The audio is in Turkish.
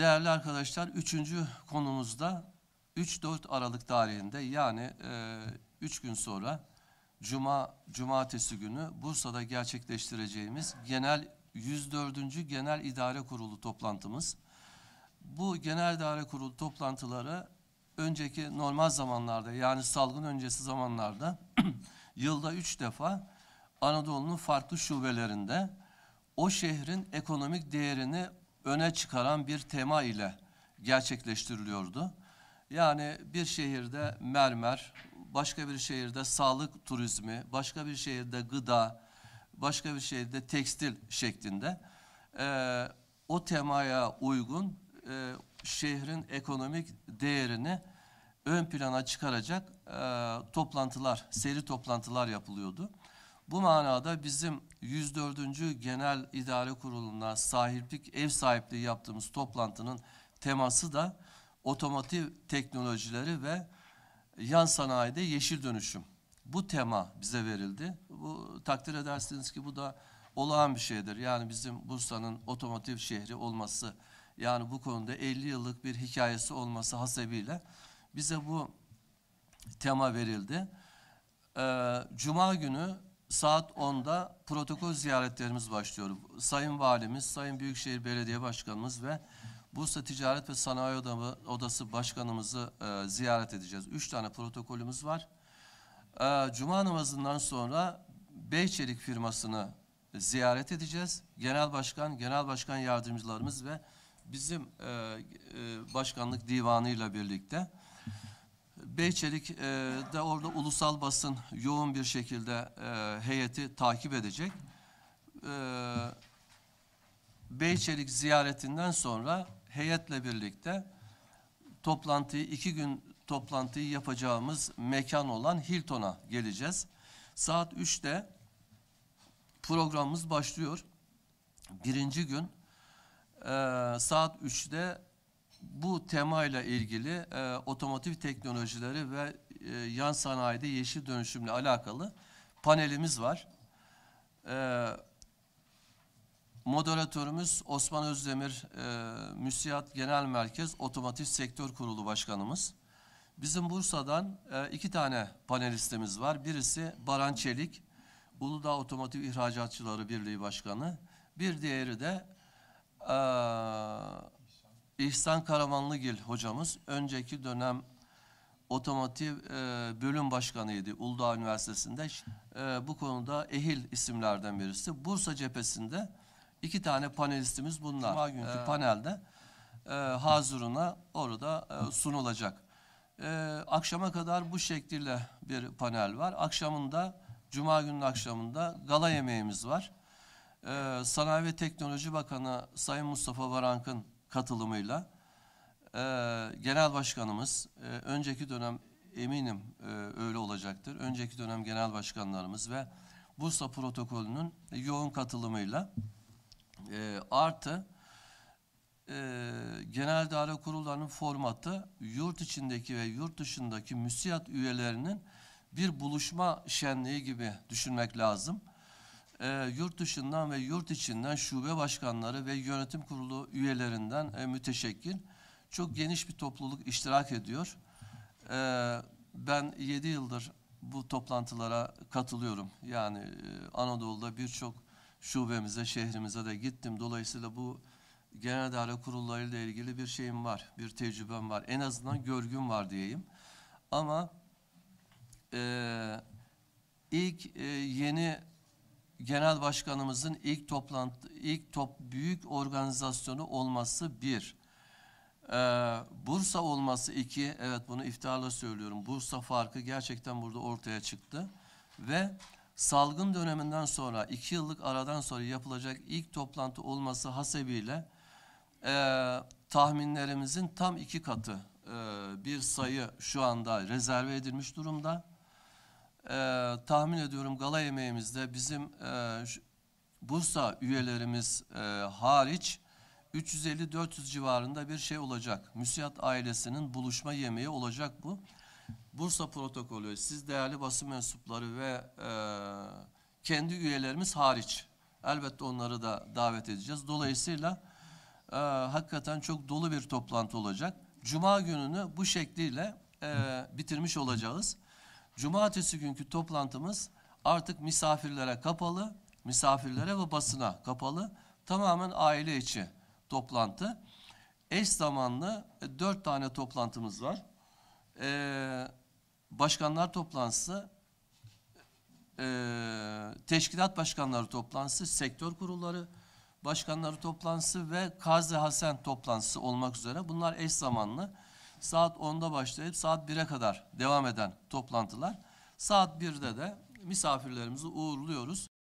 Değerli arkadaşlar, üçüncü konumuzda 3-4 Aralık tarihinde yani e, 3 gün sonra Cuma, Cumartesi günü Bursa'da gerçekleştireceğimiz genel 104. Genel İdare Kurulu toplantımız. Bu Genel İdare Kurulu toplantıları önceki normal zamanlarda yani salgın öncesi zamanlarda yılda üç defa Anadolu'nun farklı şubelerinde o şehrin ekonomik değerini öne çıkaran bir tema ile gerçekleştiriliyordu. Yani bir şehirde mermer, başka bir şehirde sağlık turizmi, başka bir şehirde gıda, başka bir şehirde tekstil şeklinde e, o temaya uygun e, şehrin ekonomik değerini ön plana çıkaracak e, toplantılar, seri toplantılar yapılıyordu. Bu manada bizim 104. Genel İdare Kurulu'na sahiplik, ev sahipliği yaptığımız toplantının teması da otomotiv teknolojileri ve yan sanayide yeşil dönüşüm. Bu tema bize verildi. Bu takdir edersiniz ki bu da olağan bir şeydir. Yani bizim Bursa'nın otomotiv şehri olması, yani bu konuda 50 yıllık bir hikayesi olması hasebiyle bize bu tema verildi. Ee, Cuma günü saat 10'da protokol ziyaretlerimiz başlıyor. Sayın Valimiz, Sayın Büyükşehir Belediye Başkanımız ve Bursa Ticaret ve Sanayi Odamı, Odası Başkanımızı e, ziyaret edeceğiz. Üç tane protokolümüz var. E, Cuma namazından sonra Beyçelik firmasını ziyaret edeceğiz. Genel Başkan, Genel Başkan Yardımcılarımız ve bizim e, e, Başkanlık Divanı ile birlikte. Beyçelik e, de orada ulusal basın yoğun bir şekilde e, heyeti takip edecek. E, Beyçelik ziyaretinden sonra heyetle birlikte toplantıyı iki gün toplantıyı yapacağımız mekan olan Hilton'a geleceğiz. Saat 3'te programımız başlıyor. Birinci gün e, saat 3'te bu temayla ilgili e, otomotiv teknolojileri ve e, yan sanayide yeşil dönüşümle alakalı panelimiz var. E, moderatörümüz Osman Özdemir, e, Müsiyat Genel Merkez Otomotiv Sektör Kurulu Başkanımız. Bizim Bursa'dan e, iki tane panelistimiz var. Birisi Baran Çelik, Uludağ Otomotiv İhracatçıları Birliği Başkanı. Bir diğeri de... E, İhsan Karamanlıgil hocamız önceki dönem otomotiv e, bölüm başkanıydı Uludağ Üniversitesi'nde. E, bu konuda ehil isimlerden birisi. Bursa cephesinde iki tane panelistimiz bunlar. Cuma günkü ee, panelde e, hazuruna orada e, sunulacak. E, akşama kadar bu şekliyle bir panel var. Akşamında, Cuma günün akşamında gala yemeğimiz var. E, Sanayi ve Teknoloji Bakanı Sayın Mustafa Varank'ın katılımıyla e, genel başkanımız e, önceki dönem eminim e, öyle olacaktır. Önceki dönem genel başkanlarımız ve Bursa protokolünün yoğun katılımıyla e, artı e, genel daire kurullarının formatı yurt içindeki ve yurt dışındaki müsiyat üyelerinin bir buluşma şenliği gibi düşünmek lazım e, yurt dışından ve yurt içinden şube başkanları ve yönetim kurulu üyelerinden e, müteşekkil çok geniş bir topluluk iştirak ediyor. E, ben 7 yıldır bu toplantılara katılıyorum. Yani e, Anadolu'da birçok şubemize, şehrimize de gittim. Dolayısıyla bu genel daire kurullarıyla ilgili bir şeyim var, bir tecrübem var. En azından görgüm var diyeyim. Ama e, ilk e, yeni genel başkanımızın ilk toplantı ilk top büyük organizasyonu olması bir. Ee, Bursa olması iki. Evet bunu iftarla söylüyorum. Bursa farkı gerçekten burada ortaya çıktı ve salgın döneminden sonra iki yıllık aradan sonra yapılacak ilk toplantı olması hasebiyle e, tahminlerimizin tam iki katı e, bir sayı şu anda rezerve edilmiş durumda e, tahmin ediyorum gala yemeğimizde bizim e, Bursa üyelerimiz e, hariç 350-400 civarında bir şey olacak. Müsiat ailesinin buluşma yemeği olacak bu. Bursa protokolü siz değerli basın mensupları ve e, kendi üyelerimiz hariç elbette onları da davet edeceğiz. Dolayısıyla e, hakikaten çok dolu bir toplantı olacak. Cuma gününü bu şekliyle e, bitirmiş olacağız. Cumartesi günkü toplantımız artık misafirlere kapalı, misafirlere ve basına kapalı. Tamamen aile içi toplantı. Eş zamanlı e, dört tane toplantımız var. Ee, başkanlar toplantısı, e, teşkilat başkanları toplantısı, sektör kurulları başkanları toplantısı ve Kazi Hasan toplantısı olmak üzere. Bunlar eş zamanlı saat 10'da başlayıp saat 1'e kadar devam eden toplantılar. Saat 1'de de misafirlerimizi uğurluyoruz.